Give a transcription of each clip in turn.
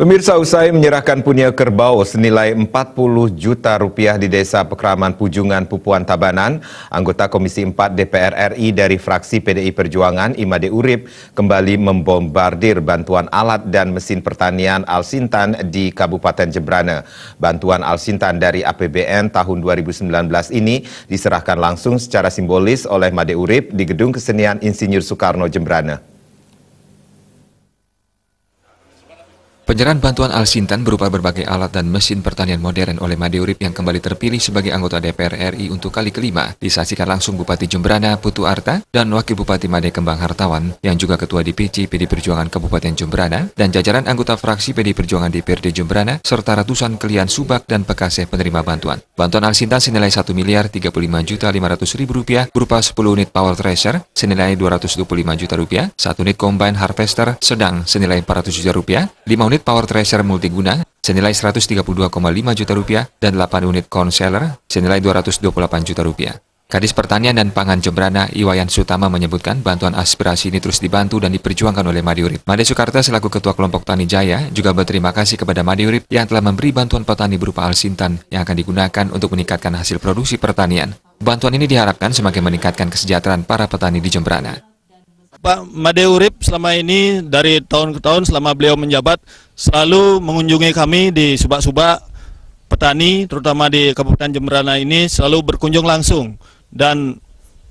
Pemirsa usai menyerahkan punya kerbau senilai 40 juta rupiah di desa Pekraman Pujungan Pupuan Tabanan, anggota Komisi 4 DPR RI dari fraksi PDI Perjuangan Imade Urip kembali membombardir bantuan alat dan mesin pertanian Alsintan di Kabupaten Jebrane. Bantuan Alsintan dari APBN tahun 2019 ini diserahkan langsung secara simbolis oleh Made Urip di Gedung Kesenian Insinyur Soekarno Jembrane. Penyerahan bantuan Al-Sintan berupa berbagai alat dan mesin pertanian modern oleh Madeurip yang kembali terpilih sebagai anggota DPR RI untuk kali kelima disaksikan langsung Bupati Jemberana Putu Arta dan Wakil Bupati Made Kembang Hartawan yang juga Ketua DPC PD Perjuangan Kabupaten Jemberana dan jajaran anggota fraksi PD Perjuangan DPRD Jemberana serta ratusan klien Subak dan Pekaseh penerima bantuan. Bantuan Al-Sintan senilai 1 miliar 35 juta 500 ribu rupiah berupa 10 unit power tracer senilai 225 juta rupiah, 1 unit combine harvester sedang senilai 400 juta rupiah, 5 unit unit power tracer multiguna senilai 132,5 juta rupiah dan 8 unit corn seller senilai 228 juta rupiah. Kadis Pertanian dan Pangan Jembrana Iwayan Sutama menyebutkan bantuan aspirasi ini terus dibantu dan diperjuangkan oleh Madiurip. Made Soekarta selaku Ketua Kelompok Tani Jaya juga berterima kasih kepada Madiurip yang telah memberi bantuan petani berupa alsintan yang akan digunakan untuk meningkatkan hasil produksi pertanian. Bantuan ini diharapkan semakin meningkatkan kesejahteraan para petani di Jembrana. Pak Made Urip selama ini dari tahun ke tahun selama beliau menjabat selalu mengunjungi kami di subak-subak petani terutama di Kabupaten Jemberana ini selalu berkunjung langsung dan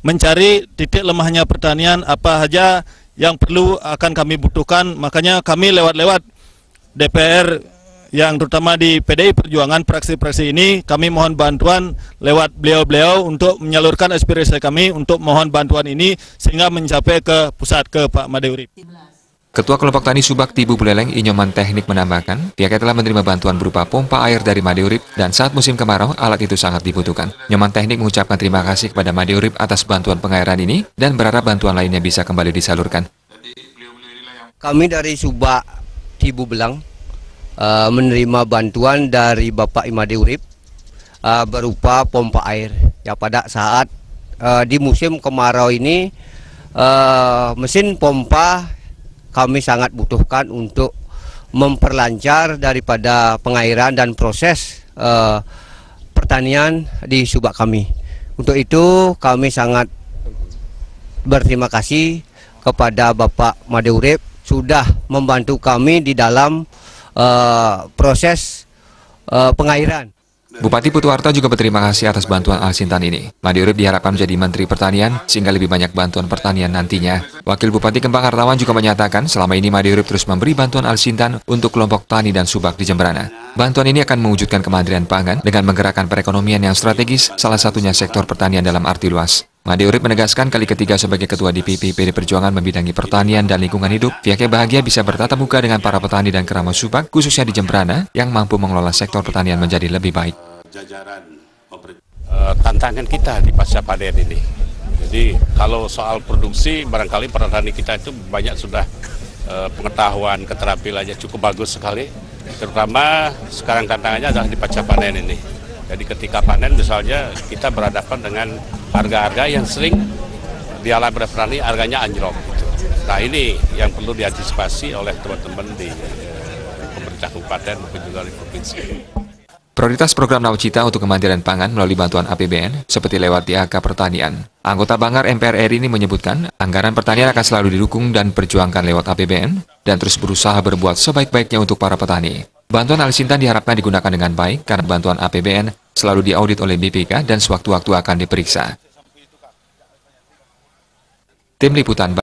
mencari titik lemahnya pertanian apa saja yang perlu akan kami butuhkan makanya kami lewat-lewat DPR yang terutama di PDI Perjuangan praksi-praksi ini kami mohon bantuan lewat beliau-beliau untuk menyalurkan aspirasi kami untuk mohon bantuan ini sehingga mencapai ke pusat ke Pak Madeuri. Ketua Kelompok Tani Subak Tibu Buleleng Inyoman Teknik menambahkan, pihaknya telah menerima bantuan berupa pompa air dari Madeurip dan saat musim kemarau alat itu sangat dibutuhkan. Nyoman Teknik mengucapkan terima kasih kepada Madeurip atas bantuan pengairan ini dan berharap bantuan lainnya bisa kembali disalurkan. Kami dari Subak Tibu Belang Eh, menerima bantuan dari Bapak Imade Urip uh, berupa pompa air. Ya pada saat uh, di musim kemarau ini uh, mesin pompa kami sangat butuhkan untuk memperlancar daripada pengairan dan proses uh, pertanian di Subak kami. Untuk itu kami sangat berterima kasih kepada Bapak Urip sudah membantu kami di dalam Eh, proses uh, pengairan. Bupati Putuarta juga berterima kasih atas bantuan Al Sintan ini. Madi Urib diharapkan menjadi Menteri Pertanian, sehingga lebih banyak bantuan pertanian nantinya. Wakil Bupati Kembang Hartawan juga menyatakan selama ini Madi Urib terus memberi bantuan Al Sintan untuk kelompok tani dan subak di Jemberana. Bantuan ini akan mewujudkan kemandirian pangan dengan menggerakkan perekonomian yang strategis, salah satunya sektor pertanian dalam arti luas. Made Urip menegaskan kali ketiga sebagai ketua DPP PD Perjuangan membidangi pertanian dan lingkungan hidup, pihaknya bahagia bisa bertatap muka dengan para petani dan keramat subak, khususnya di Jembrana, yang mampu mengelola sektor pertanian menjadi lebih baik. Jajaran eh, tantangan kita di pasca panen ini. Jadi kalau soal produksi, barangkali petani kita itu banyak sudah eh, pengetahuan, keterampilannya cukup bagus sekali. Terutama sekarang tantangannya adalah di pasca panen ini. Jadi ketika panen misalnya kita berhadapan dengan harga-harga yang sering dialami oleh petani harganya anjlok. Gitu. Nah ini yang perlu diantisipasi oleh teman-teman di eh, pemerintah kabupaten maupun juga di provinsi. Prioritas program Nawacita untuk kemandirian pangan melalui bantuan APBN seperti lewat DAK Pertanian. Anggota Banggar MPR RI ini menyebutkan anggaran pertanian akan selalu didukung dan perjuangkan lewat APBN dan terus berusaha berbuat sebaik-baiknya untuk para petani. Bantuan alisintan diharapkan digunakan dengan baik karena bantuan APBN selalu diaudit oleh BPK dan sewaktu-waktu akan diperiksa. Tim Liputan